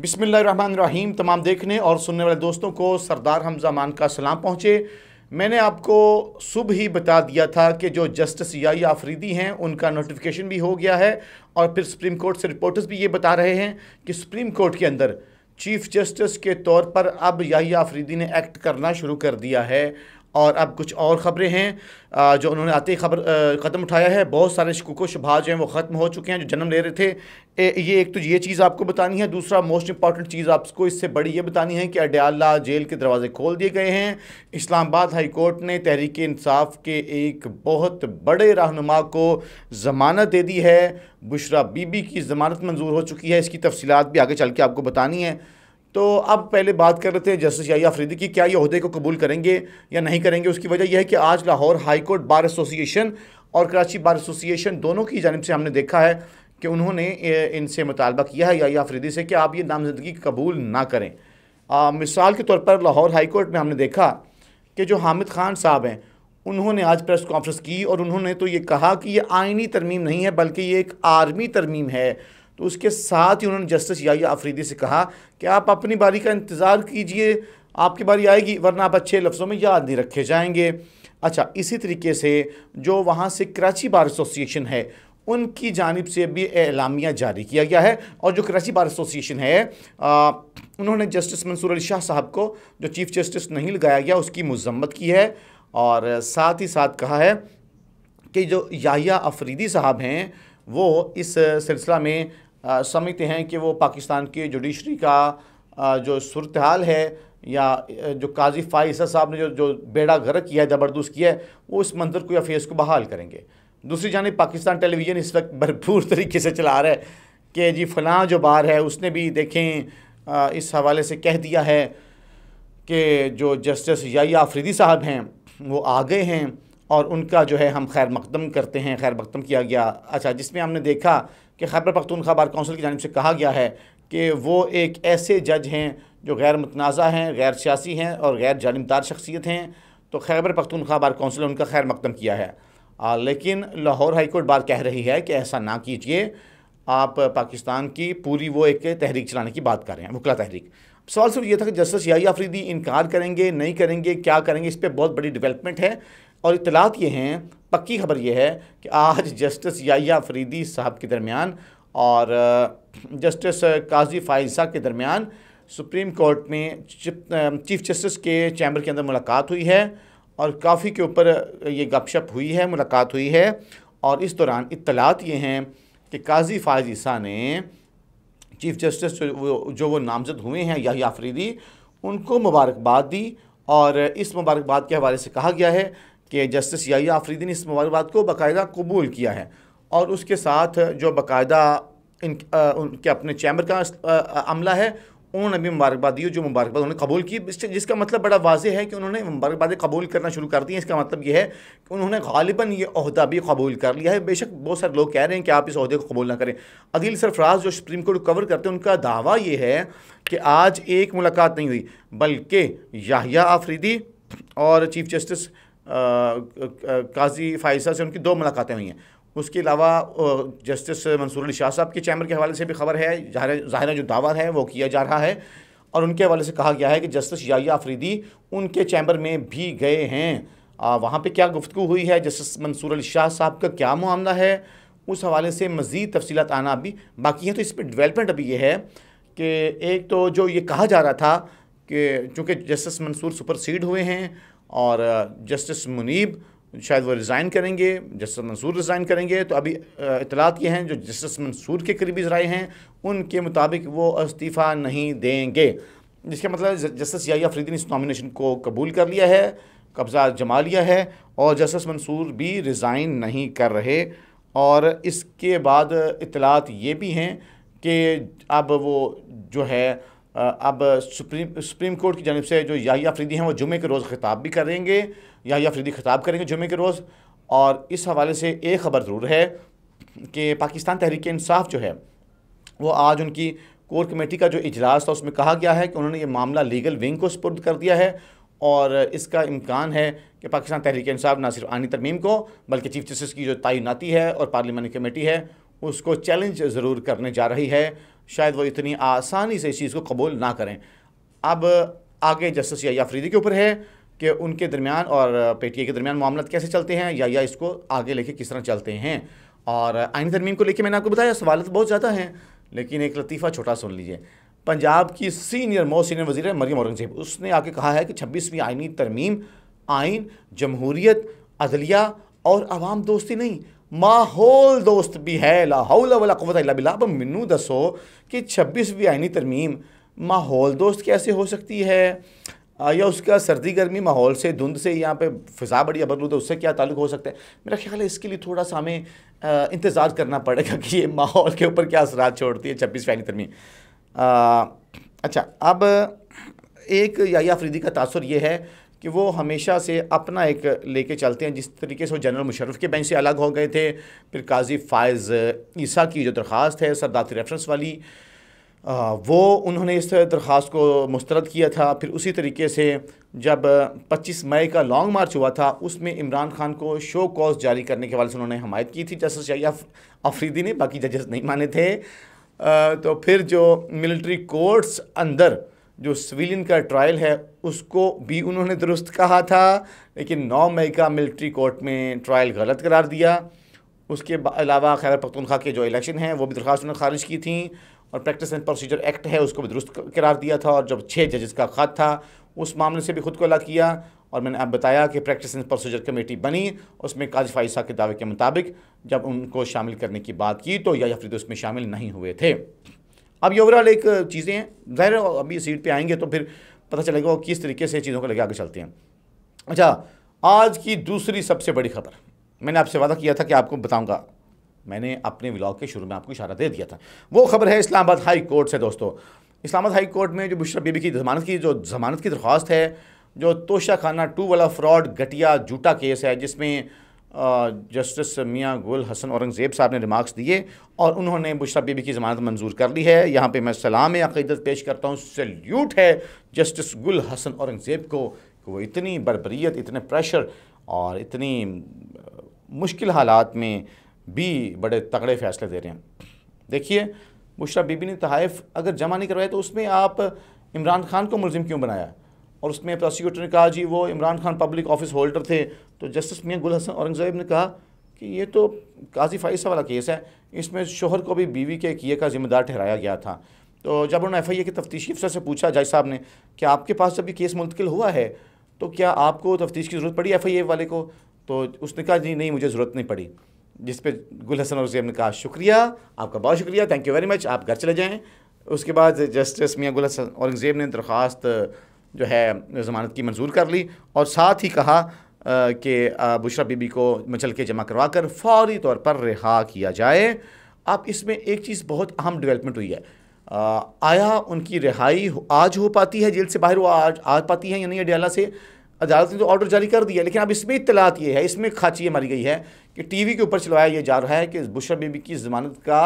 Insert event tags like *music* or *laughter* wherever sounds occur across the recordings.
बिसमीम तमाम देखने और सुनने वाले दोस्तों को सरदार हमजा मान का सलाम पहुँचे मैंने आपको सुबह ही बता दिया था कि जो जस्टिस या आफरीदी हैं उनका नोटिफिकेशन भी हो गया है और फिर सुप्रीम कोर्ट से रिपोर्टर्स भी ये बता रहे हैं कि सुप्रीम कोर्ट के अंदर चीफ जस्टिस के तौर पर अब याही आफरीदी ने एक्ट करना शुरू कर दिया है और अब कुछ और ख़बरें हैं जो उन्होंने आते ही खबर कदम उठाया है बहुत सारे शकूक शुभा जो हैं वो ख़त्म हो चुके हैं जो जन्म ले रहे थे ये एक तो ये चीज़ आपको बतानी है दूसरा मोस्ट इंपॉर्टेंट चीज़ आपको इससे बड़ी ये बतानी है कि अडयाला जेल के दरवाजे खोल दिए गए हैं इस्लामाबाद हाई कोर्ट ने तहरीक इंसाफ के एक बहुत बड़े रहनुमा को ज़मानत दे दी है बुशरा बीबी की ज़मानत मंजूर हो चुकी है इसकी तफसीत भी आगे चल के आपको बतानी है तो अब पहले बात कर रहे थे जस्टिस या अफरीदी की क्या ये अहदे को कबूल करेंगे या नहीं करेंगे उसकी वजह यह है कि आज Lahore high court bar association और कराची बार एसोसिएशन दोनों की जानब से हमने देखा है कि उन्होंने इनसे मुतालबा किया है या अफरीदी से कि आप ये नामजदगी कबूल ना करें आ, मिसाल के तौर पर लाहौर हाई कोर्ट में हमने देखा कि जो हामिद खान साहब हैं उन्होंने आज प्रेस कॉन्फ्रेंस की और उन्होंने तो ये कहा कि ये आइनी तरमीम नहीं है बल्कि ये एक आर्मी तरमीम है तो उसके साथ ही उन्होंने जस्टिस याया अफरीदी से कहा कि आप अपनी बारी का इंतज़ार कीजिए आपकी बारी आएगी वरना आप अच्छे लफ्ज़ों में याद नहीं रखे जाएंगे अच्छा इसी तरीके से जो वहाँ से कराची बार एसोसिएशन है उनकी जानब से भी एलामिया जारी किया गया है और जो कराची बार एसोसिएशन है आ, उन्होंने जस्टिस मंसूर अली शाह साहब को जो चीफ जस्टिस नहीं लगाया गया उसकी मजम्मत की है और साथ ही साथ कहा है कि जो याहिया अफरीदी साहब हैं वो इस सिलसिला में समझते हैं कि वो पाकिस्तान की जुडिशरी का जो सूरत हाल है या जो काजी फाइसा साहब ने जो जो बेड़ा घर किया है ज़बरदस्त किया है वो इस मंजर को या फेस को बहाल करेंगे दूसरी जानब पाकिस्तान टेलीविज़न इस वक्त भरपूर *laughs* तरीके से चला रहा है कि जी फलां जो बार है उसने भी देखें इस हवाले से कह दिया है कि जो जस्टिस याई आफरीदी साहब हैं वो आ गए हैं और उनका जो है हम खैर मकदम करते हैं खैर मकदम किया गया अच्छा जिसमें हमने देखा कि खैबर पखतूनखा बार कौंसिल की जानब से कहा गया है कि वो एक ऐसे जज हैं जो गैर मतनाज़ा हैं गैर सियासी हैं और गैर जानबदार शख्सियत हैं तो खैबर पख्तूनखा बार कौंसिल ने उनका खैर मकदम किया है आ, लेकिन लाहौर हाई कोर्ट बार कह रही है कि ऐसा ना कीजिए आप पाकिस्तान की पूरी वो एक तहरीक चलाने की बात कर रहे हैं वकला तहरीक सवाल सिर्फ ये था कि जस्टिस याही इनकार करेंगे नहीं करेंगे क्या करेंगे इस पर बहुत बड़ी डेवलपमेंट है और इतलात ये हैं पक्की खबर यह है कि आज जस्टिस याया फरीदी साहब के दरमियान और जस्टिस काजी फाइज साहब के दरमियान सुप्रीम कोर्ट में चीफ जस्टिस के चैम्बर के अंदर मुलाकात हुई है और काफ़ी के ऊपर ये गपशप हुई है मुलाकात हुई है और इस दौरान इतलात ये हैं कि काजी फायज ने चीफ जस्टिस जो वो जो वो नामजद हुए हैं या आफरीदी उनको मुबारकबाद दी और इस मुबारकबाद के हवाले से कहा गया है कि जस्टिस या आफरीदी ने इस मुबारकबाद को बाकायदा कबूल किया है और उसके साथ जो बाकायदा इन उनके अपने चैम्बर का अमला है उन्होंने भी मुबारकबाद दी जो मुबारकबाद उन्होंने कबूल की जिसका मतलब बड़ा वाजह है कि उन्होंने मुबारकबादें कबूल करना शुरू कर दी हैं इसका मतलब यह है कि उन्होंने गालिबा ये अहदा भी कबूल कर लिया है बेशक बहुत सारे लोग कह रहे हैं कि आप इस अहदे को कबूल ना करें अदील सरफराज जो सुप्रीम कोर्ट को कवर करते हैं उनका दावा यह है कि आज एक मुलाकात नहीं हुई बल्कि याहिया आफरीदी और चीफ जस्टिस काजी फाइसा से उनकी दो मुलाकातें हुई हैं उसके अलावा जस्टिस मंसूर अली शाह साहब के चैम्बर के हवाले से भी खबर है ज़ाहिर जो दावा है वो किया जा रहा है और उनके हवाले से कहा गया है कि जस्टिस याया अफरीदी उनके चैम्बर में भी गए हैं वहाँ पर क्या गुफ्तु हुई है जस्टिस मंसूर अली शाह साहब का क्या मामला है उस हवाले से मज़ीद तफसी आना अभी बाकी है तो इस पर डिवेलपमेंट अभी ये है कि एक तो जो ये कहा जा रहा था कि चूँकि जस्टिस मंसूर सुपरसीड हुए हैं और जस्टिस मुनीब शायद वो रिज़ाइन करेंगे जस्टिस मंसूर रिज़ाइन करेंगे तो अभी इतलात ये हैं जो जस्टिस मंसूर के करीबी राय हैं उनके मुताबिक वो इस्तीफ़ा नहीं देंगे जिसका मतलब जस्टिस या फरीदी ने इस नॉमिनेशन को कबूल कर लिया है कब्ज़ा जमा लिया है और जस्टिस मंसूर भी रिज़ाइन नहीं कर रहे और इसके बाद इतलात ये भी हैं कि अब वो जो है अब सुप्रीम सुप्रीम कोर्ट की जानब से जो याही अफरीदी हैं वो जुमे के रोज़ खिताब भी करेंगे याही अफरीदी खिताब करेंगे जुमे के रोज़ और इस हवाले से एक ख़बर ज़रूर है कि पाकिस्तान तहरीक इंसाफ जो है वो आज उनकी कोर कमेटी का जो इजलास था उसमें कहा गया है कि उन्होंने ये मामला लीगल विंग को सपुर्द कर दिया है और इसका इम्कान है कि पाकिस्तान तहरीक इंसाफ ना सिर्फ आनी तरमीम को बल्कि चीफ जस्टिस की जो तैनाती है और पार्लियामानी कमेटी है उसको चैलेंज ज़रूर करने जा रही है शायद वो इतनी आसानी से इस चीज़ को कबूल ना करें अब आगे जस्टिस या फरीदी के ऊपर है कि उनके दरमियान और पेटीए के दरमियान मामला कैसे चलते हैं या या इसको आगे लेके किस तरह चलते हैं और आइन तरमीम को लेके मैंने आपको बताया सवालत तो बहुत ज़्यादा हैं लेकिन एक लतीफ़ा छोटा सुन लीजिए पंजाब की सीनियर मोस्ट सीनियर वजीर मरियम औरंगजेब उसने आके कहा है कि छब्बीसवीं आइनी तरमीम आइन जमहूरीत अदलिया और आवाम दोस्ती नहीं माहौल दोस्त भी है ला हौला अब मिनू दसो कि छब्बीसवीं आईनी तरमीम माहौल दोस्त कैसे हो सकती है या उसका सर्दी गर्मी माहौल से धुंध से यहाँ पे फिजा बड़ी बदलू तो उससे क्या ताल्लुक हो सकता है मेरा ख्याल है इसके लिए थोड़ा सा हमें इंतज़ार करना पड़ेगा कि ये माहौल के ऊपर क्या असरात छोड़ती है छब्बीस फैनी तरमीम अच्छा अब एक या का तासर ये है कि वो हमेशा से अपना एक लेके चलते हैं जिस तरीके से वो जनरल मुशरफ के बेंच से अलग हो गए थे फिर काजी फ़ायज़ ईसा की जो दरख्वास्त है सरदार रेफरेंस वाली आ, वो उन्होंने इस दरख्वास्त को मुस्तरद किया था फिर उसी तरीके से जब 25 मई का लॉन्ग मार्च हुआ था उसमें इमरान खान को शो कॉज जारी करने के हवाले से उन्होंने हमायत की थी जस्टिस शैया अफरीदी ने बाकी जजेस नहीं माने थे आ, तो फिर जो मिलिट्री कोर्ट्स अंदर जो सिविलियन का ट्रायल है उसको भी उन्होंने दुरुस्त कहा था लेकिन 9 मई का मिलिट्री कोर्ट में ट्रायल गलत करार दिया उसके अलावा खैर पख्तनख्वा के जो इलेक्शन हैं वो भी दरख्वास्त उन्होंने खारिज की थी और प्रैक्टिस एंड प्रोसीजर एक्ट है उसको भी दुरुस्त करार दिया था और जब छः जजेस का खत था उस मामले से भी खुद को अलग किया और मैंने आप बताया कि प्रैक्टिस एंड प्रोसीजर कमेटी बनी उसमें काजिफ आइसा के दावे के मुताबिक जब उनको शामिल करने की बात की तो या फिर उसमें शामिल नहीं हुए थे अब ये ओवरऑल एक चीज़ें हैं जाहिर अभी सीट पे आएंगे तो फिर पता चलेगा वो किस तरीके से चीज़ों को लेकर आगे चलते हैं अच्छा आज की दूसरी सबसे बड़ी खबर मैंने आपसे वादा किया था कि आपको बताऊंगा मैंने अपने ब्लॉग के शुरू में आपको इशारा दे दिया था वो खबर है इस्लामाबाद हाई कोर्ट से दोस्तों इस्लामाबाद हाई कोर्ट में जो बुशरा बीबी की जमानत की जो जमानत की दरख्वास्त है जो तोशा खाना टू वाला फ्रॉड घटिया जूटा केस है जिसमें जस्टिस मियाँ गुल हसन औरंगज़ेब साहब ने रिमार्क्स दिए और उन्होंने बुशरा बीबी की ज़मानत मंजूर कर ली है यहाँ पे मैं सलाम अकीदत पेश करता हूँ सल्यूट है जस्टिस गुल हसन औरंगज़ेब को कि वो इतनी बरबरीत इतने प्रेशर और इतनी मुश्किल हालात में भी बड़े तगड़े फैसले दे रहे हैं देखिए बुशरा बीबी ने तहफ़ अगर जमा नहीं करवाया तो उसमें आप इमरान खान को मुलिम क्यों बनाया और उसमें प्रोसिक्यूटर ने कहा जी वो Imran Khan public office holder थे तो जस्टिस मियाँ गुल हसन औरंगज़ेब ने कहा कि ये तो काजी फाइसा वाला केस है इसमें शोहर को भी बीवी के किए का जिम्मेदार ठहराया गया था तो जब उन्होंने एफ आई ए के तफ्तीशी अफसर से पूछा जाय साहब ने कि आपके पास जब ये केस मुंतकिल हुआ है तो क्या आपको तफ्तीश की ज़रूरत पड़ी एफ आई ए वाले को तो उसने कहा जी नहीं मुझे ज़रूरत नहीं पड़ी जिस पर गुल हसन औरंगजेब ने कहा शुक्रिया आपका बहुत शुक्रिया थैंक यू वेरी मच आप घर चले जाएँ उसके बाद जस्टिस मियाँ गुल हसन औरंगजेब ने दरख्वास्त जो है ज़मानत की मंजूर कर ली और साथ ही कहा कि बुशरा बीबी को मचल के जमा करवा कर फौरी तौर पर रिहा किया जाए अब इसमें एक चीज़ बहुत अहम डेवलपमेंट हुई है आया उनकी रिहाई आज हो पाती है जेल से बाहर वो आज आ पाती है या नहीं अडियाला से अदालत ने तो ऑर्डर जारी कर दिया लेकिन अब इसमें इतलात ये है इसमें खाची मारी गई है कि टीवी के ऊपर चलवाया ये जा रहा है कि बुशरा बीबी की जमानत का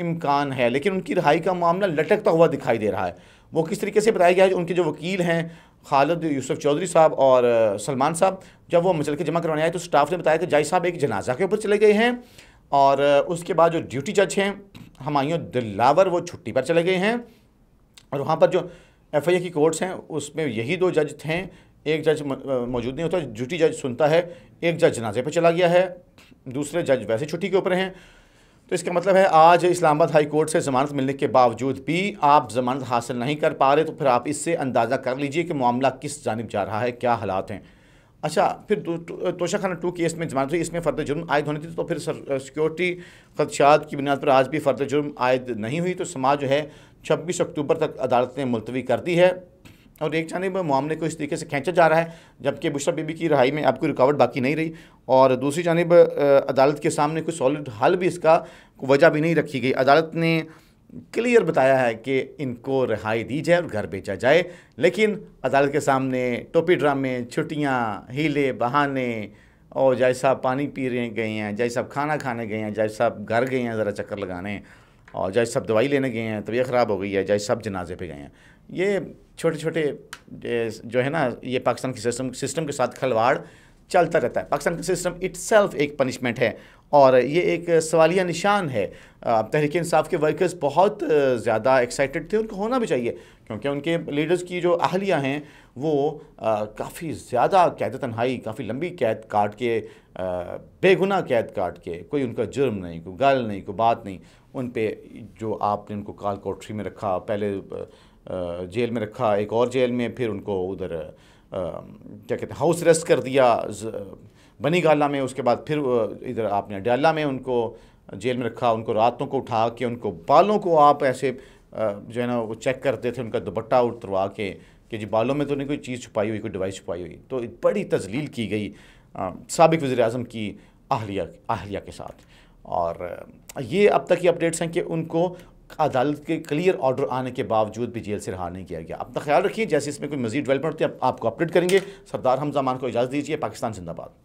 इम्कान है लेकिन उनकी रहाई का मामला लटकता हुआ दिखाई दे रहा है वो किस तरीके से बताया गया है उनके जो वकील हैं खालिद यूसुफ चौधरी साहब और सलमान साहब जब वो मचल के जमा करवाने आए तो स्टाफ ने बताया कि जाय साहब एक जनाजा के ऊपर चले गए हैं और उसके बाद जो ड्यूटी जज हैं हमायों दिलावर वो छुट्टी पर चले गए हैं और वहाँ पर जो एफ आई ए की कोर्ट्स हैं उसमें यही दो जज थे एक जज मौजूद नहीं होता ड्यूटी जज सुनता है एक जज जनाजे पर चला गया है दूसरे जज वैसे छुट्टी के ऊपर हैं तो इसका मतलब है आज इस्लामाबाद हाई कोर्ट से ज़मानत मिलने के बावजूद भी आप ज़मानत हासिल नहीं कर पा रहे तो फिर आप इससे अंदाज़ा कर लीजिए कि मामला किस जानब जा रहा है क्या हालात हैं अच्छा फिर तो, तोशा खाना टू केस में जमानत हुई इसमें फ़र्द जुर्म आयद होनी थी तो फिर सिक्योरिटी खदशात की बुनियाद पर आज भी फ़र्द जुर्म आयद नहीं हुई तो समाज जो है छब्बीस अक्टूबर तक अदालत ने मुलतवी कर दी है और एक जानब मामले को इस तरीके से खींचा जा रहा है जबकि बुशरा बीबी की रहाई में आपकी रुकावट बाकी नहीं रही और दूसरी जानब अदालत के सामने कोई सॉलिड हल भी इसका वजह भी नहीं रखी गई अदालत ने क्लियर बताया है कि इनको रिहाई दी जाए और घर बेचा जाए लेकिन अदालत के सामने टोपी ड्रामे छुट्टियाँ हीले बहाने और जाय साहब पानी पी रहे गए हैं जाय साहब खाना खाने गए हैं जाय साहब घर गए हैं ज़रा चक्कर लगाने और जाय साहब दवाई लेने गए हैं तबीयत ख़राब हो गई है जाय साहब जनाजे पे गए हैं ये छोटे छोटे जो है ना ये पाकिस्तान के सिस्टम सिस्टम के साथ खलवाड़ चलता रहता है पाकिस्तान का सिस्टम इट एक पनिशमेंट है और ये एक सवालिया निशान है तहरीक इंसाफ के वर्कर्स बहुत ज़्यादा एक्साइटेड थे उनको होना भी चाहिए क्योंकि उनके लीडर्स की जो अहलियाँ हैं वो काफ़ी ज़्यादा कैद तन्हाई काफ़ी लंबी कैद काट के बेगुना कैद काट के कोई उनका जुर्म नहीं कोई गल नहीं कोई बात नहीं उन पर जो आपने उनको काल कोठरी में रखा पहले जेल में रखा एक और जेल में फिर उनको उधर क्या कहते हैं हाउस रेस्ट कर दिया बनी गाला में उसके बाद फिर इधर आपने अडयाला में उनको जेल में रखा उनको रातों को उठा के उनको बालों को आप ऐसे जो है ना वो चेक करते थे उनका दुपट्टा उतरवा के कि जी बालों में तो नहीं कोई चीज़ छुपाई हुई कोई डिवाइस छुपाई हुई तो बड़ी तजलील की गई सबक वज़ी अजम की आहलिया आहलिया के साथ और ये अब तक ये अपडेट्स हैं कि उनको अदालत के क्लियर ऑर्डर आने के बावजूद भी जेल से रहा नहीं किया गया अपना ख्याल रखिए जैसे इसमें कोई मजीद डेवलपमेंट होती है आपको अपडेट करेंगे सरदार हमजामान को इजाज़त दीजिए पाकिस्तान जिंदाबाद